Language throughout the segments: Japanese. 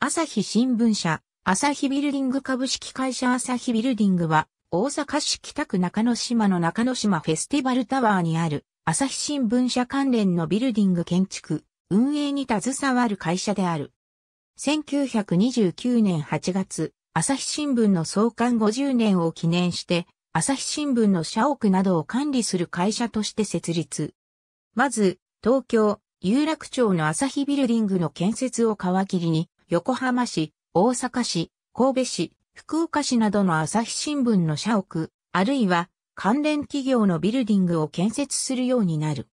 朝日新聞社、朝日ビルディング株式会社朝日ビルディングは、大阪市北区中之島の中之島フェスティバルタワーにある、朝日新聞社関連のビルディング建築、運営に携わる会社である。1929年8月、朝日新聞の創刊50年を記念して、朝日新聞の社屋などを管理する会社として設立。まず、東京、有楽町の朝日ビルディングの建設を皮切りに、横浜市、大阪市、神戸市、福岡市などの朝日新聞の社屋、あるいは関連企業のビルディングを建設するようになる。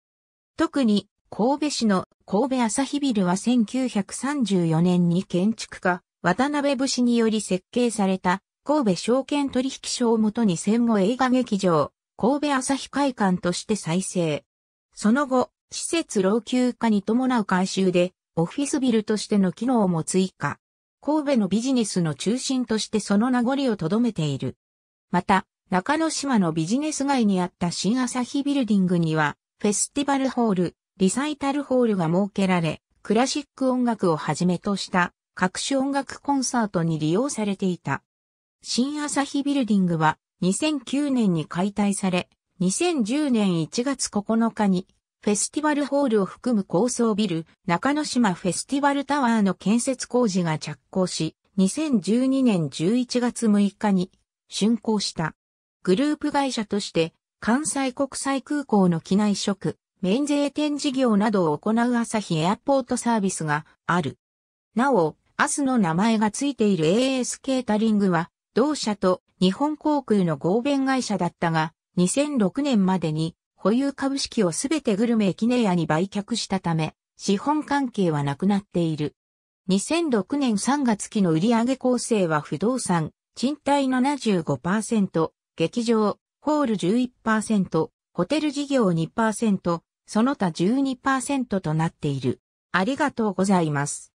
特に神戸市の神戸朝日ビルは1934年に建築家、渡辺武士により設計された神戸証券取引所をもとに戦後映画劇場、神戸朝日会館として再生。その後、施設老朽化に伴う改修で、オフィスビルとしての機能も追加。神戸のビジネスの中心としてその名残を留めている。また、中野島のビジネス街にあった新朝日ビルディングには、フェスティバルホール、リサイタルホールが設けられ、クラシック音楽をはじめとした各種音楽コンサートに利用されていた。新朝日ビルディングは2009年に解体され、2010年1月9日にフェスティバルホールを含む高層ビル、中之島フェスティバルタワーの建設工事が着工し、2012年11月6日に竣工した。グループ会社として、関西国際空港の機内食、免税店事業などを行う朝日エアポートサービスがある。なお、明日の名前が付いている AS ケータリングは、同社と日本航空の合弁会社だったが、2006年までに保有株式をすべてグルメキネ屋に売却したため、資本関係はなくなっている。2006年3月期の売上構成は不動産、賃貸75%、劇場、ホール11%、ホテル事業2%、その他12%となっている。ありがとうございます。